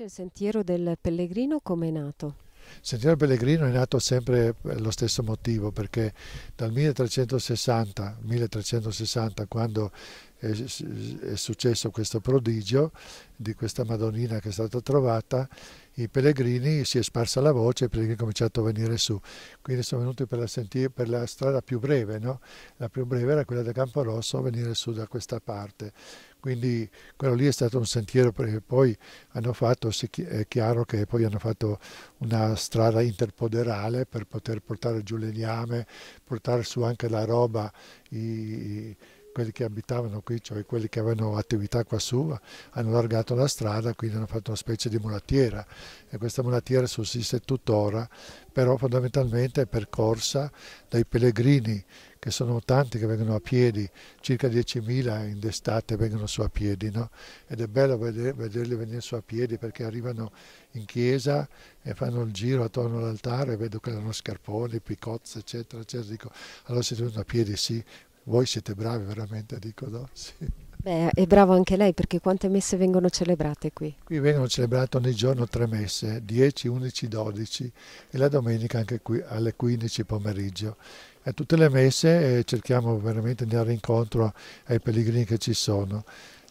invece il Sentiero del Pellegrino come è nato? Il Sentiero del Pellegrino è nato sempre per eh, lo stesso motivo, perché dal 1360, 1360 quando è, è successo questo prodigio di questa Madonnina che è stata trovata, i pellegrini, si è sparsa la voce e i pellegrini hanno cominciato a venire su. Quindi sono venuti per la, sentier, per la strada più breve, no? la più breve era quella da Campo Rosso venire su da questa parte. Quindi quello lì è stato un sentiero perché poi hanno fatto, è chiaro che poi hanno fatto una strada interpoderale per poter portare giù le liame, portare su anche la roba, i, quelli che abitavano qui, cioè quelli che avevano attività qua su, hanno allargato la strada, quindi hanno fatto una specie di mulattiera e questa mulattiera sussiste tuttora, però fondamentalmente è percorsa dai pellegrini, che sono tanti che vengono a piedi, circa 10.000 in d'estate vengono su a piedi, no? ed è bello vederli venire su a piedi perché arrivano in chiesa e fanno il giro attorno all'altare, vedo che hanno scarponi, picozze, eccetera, eccetera, dico allora si torna a piedi, sì, voi siete bravi veramente a Dicodosi. Beh, è bravo anche lei perché quante messe vengono celebrate qui? Qui vengono celebrate ogni giorno tre messe, 10, 11, 12 e la domenica anche qui alle 15 pomeriggio. A eh, tutte le messe eh, cerchiamo veramente di andare incontro ai pellegrini che ci sono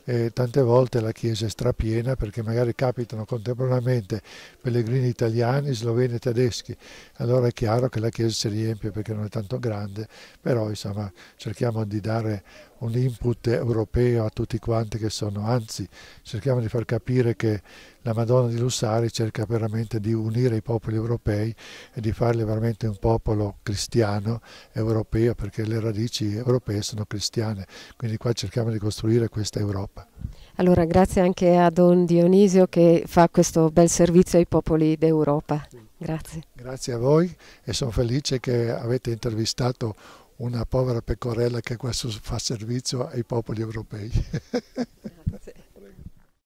eh, tante volte la chiesa è strapiena perché magari capitano contemporaneamente pellegrini italiani, sloveni e tedeschi, allora è chiaro che la chiesa si riempie perché non è tanto grande, però insomma cerchiamo di dare un input europeo a tutti quanti che sono, anzi cerchiamo di far capire che la Madonna di Lussari cerca veramente di unire i popoli europei e di farli veramente un popolo cristiano europeo perché le radici europee sono cristiane, quindi qua cerchiamo di costruire questa Europa. Allora grazie anche a Don Dionisio che fa questo bel servizio ai popoli d'Europa. Grazie. Grazie a voi e sono felice che avete intervistato una povera pecorella che questo fa servizio ai popoli europei.